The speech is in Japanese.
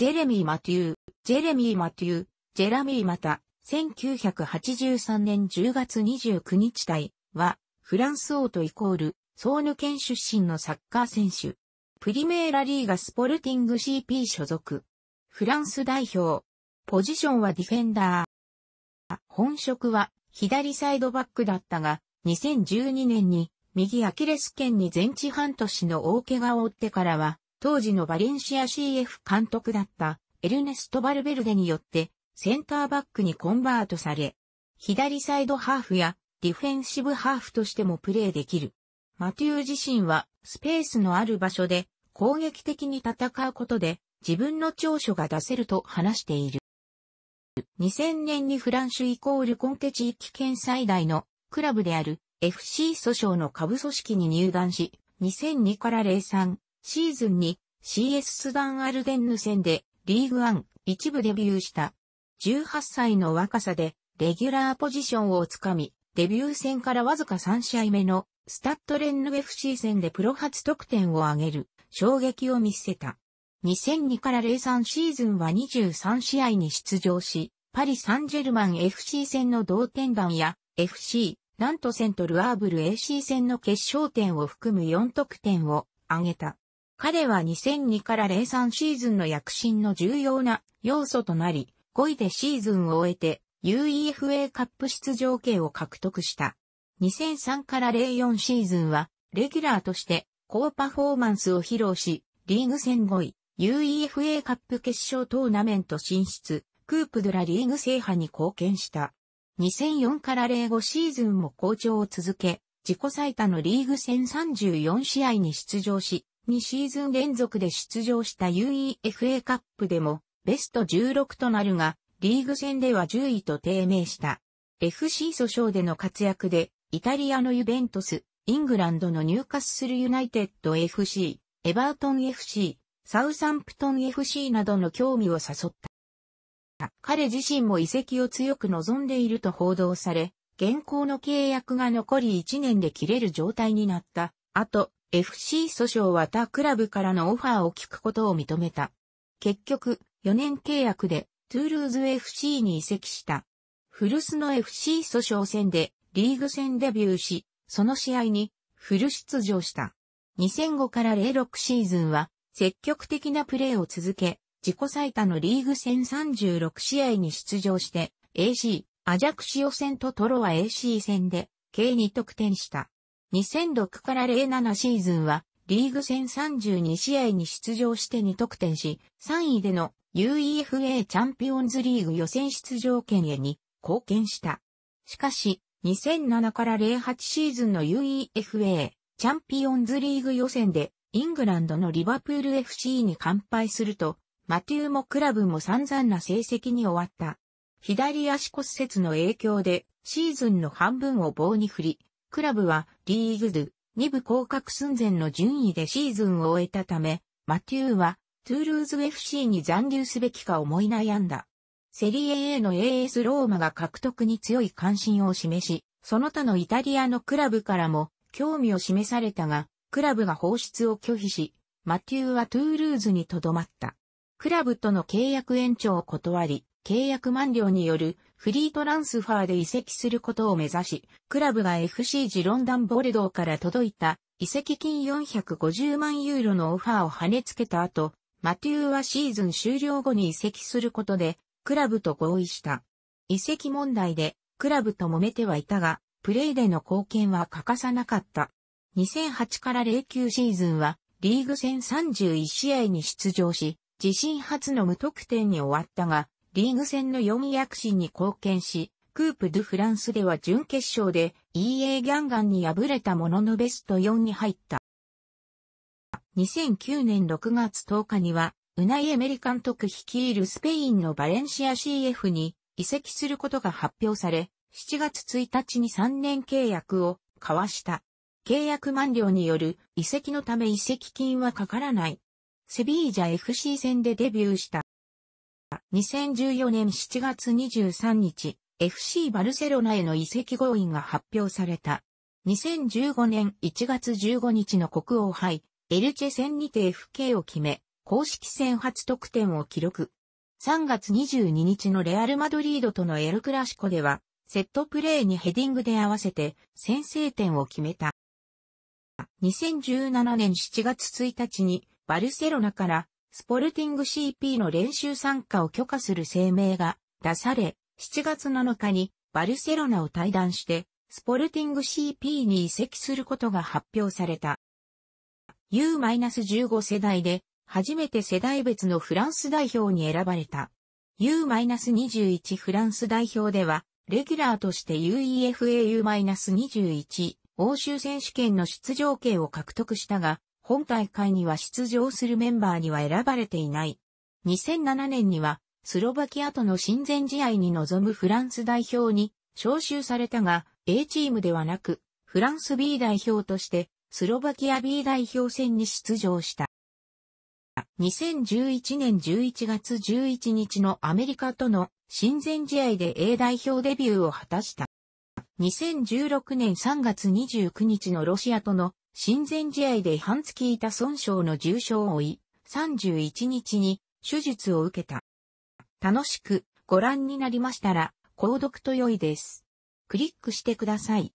ジェレミー・マテュー、ジェレミー・マテュー、ジェラミー・マタ、1983年10月29日体は、フランス王とイコール、ソーヌ県出身のサッカー選手。プリメーラリーガスポルティング CP 所属。フランス代表。ポジションはディフェンダー。本職は左サイドバックだったが、2012年に右アキレス腱に全治半年の大怪我を負ってからは、当時のバレンシア CF 監督だったエルネスト・バルベルデによってセンターバックにコンバートされ、左サイドハーフやディフェンシブハーフとしてもプレーできる。マテュー自身はスペースのある場所で攻撃的に戦うことで自分の長所が出せると話している。2000年にフランシュイコールコンテ地域県最大のクラブである FC 訴訟の下部組織に入団し、2002から03、シーズンに CS スダンアルデンヌ戦でリーグワン一部デビューした。18歳の若さでレギュラーポジションをつかみ、デビュー戦からわずか3試合目のスタッドレンヌ FC 戦でプロ初得点を挙げる衝撃を見せた。2002から03シーズンは23試合に出場し、パリ・サンジェルマン FC 戦の同点弾や FC、ナントセントルアーブル AC 戦の決勝点を含む4得点を挙げた。彼は2002から03シーズンの躍進の重要な要素となり、5位でシーズンを終えて UEFA カップ出場権を獲得した。2003から04シーズンは、レギュラーとして高パフォーマンスを披露し、リーグ戦5位、UEFA カップ決勝トーナメント進出、クープドラリーグ制覇に貢献した。2004から05シーズンも好調を続け、自己最多のリーグ戦34試合に出場し、2シーズン連続で出場した UEFA カップでもベスト16となるが、リーグ戦では10位と低迷した。FC 訴訟での活躍で、イタリアのユベントス、イングランドの入荷するユナイテッド FC、エバートン FC、サウサンプトン FC などの興味を誘った。彼自身も移籍を強く望んでいると報道され、現行の契約が残り1年で切れる状態になった。あと、FC 訴訟は他クラブからのオファーを聞くことを認めた。結局、4年契約でトゥールーズ FC に移籍した。古巣の FC 訴訟戦でリーグ戦デビューし、その試合にフル出場した。2005から06シーズンは積極的なプレーを続け、自己最多のリーグ戦36試合に出場して AC、アジャクシオ戦とトロア AC 戦で計2得点した。2006から07シーズンは、リーグ戦32試合に出場して2得点し、3位での UEFA チャンピオンズリーグ予選出場権へに貢献した。しかし、2007から08シーズンの UEFA チャンピオンズリーグ予選で、イングランドのリバプール FC に完敗すると、マテューもクラブも散々な成績に終わった。左足骨折の影響で、シーズンの半分を棒に振り、クラブはリーグズ2部降格寸前の順位でシーズンを終えたため、マテューはトゥールーズ FC に残留すべきか思い悩んだ。セリエ A の AS ローマが獲得に強い関心を示し、その他のイタリアのクラブからも興味を示されたが、クラブが放出を拒否し、マテューはトゥールーズに留まった。クラブとの契約延長を断り、契約満了によるフリートランスファーで移籍することを目指し、クラブが FC ジロンダンボルドーから届いた移籍金450万ユーロのオファーを跳ねつけた後、マテューはシーズン終了後に移籍することで、クラブと合意した。移籍問題で、クラブと揉めてはいたが、プレイでの貢献は欠かさなかった。2008から09シーズンは、リーグ戦31試合に出場し、自身初の無得点に終わったが、リーグ戦の4位躍進に貢献し、クープ・ドゥ・フランスでは準決勝で EA ギャンガンに敗れたもののベスト4に入った。2009年6月10日には、ウナイエメリカン督率いるスペインのバレンシア CF に移籍することが発表され、7月1日に3年契約を交わした。契約満了による移籍のため移籍金はかからない。セビージャ FC 戦でデビューした。2014年7月23日、FC バルセロナへの移籍合意が発表された。2015年1月15日の国王杯、エルチェ戦にて FK を決め、公式戦初得点を記録。3月22日のレアル・マドリードとのエル・クラシコでは、セットプレーにヘディングで合わせて先制点を決めた。2017年7月1日にバルセロナからスポルティング CP の練習参加を許可する声明が出され、7月7日にバルセロナを退団して、スポルティング CP に移籍することが発表された。U-15 世代で、初めて世代別のフランス代表に選ばれた。U-21 フランス代表では、レギュラーとして UEFAU-21 欧州選手権の出場権を獲得したが、本大会には出場するメンバーには選ばれていない。2007年には、スロバキアとの親善試合に臨むフランス代表に招集されたが、A チームではなく、フランス B 代表として、スロバキア B 代表戦に出場した。2011年11月11日のアメリカとの親善試合で A 代表デビューを果たした。2016年3月29日のロシアとの親善試合で半月いた損傷の重傷を負い、31日に手術を受けた。楽しくご覧になりましたら、購読と良いです。クリックしてください。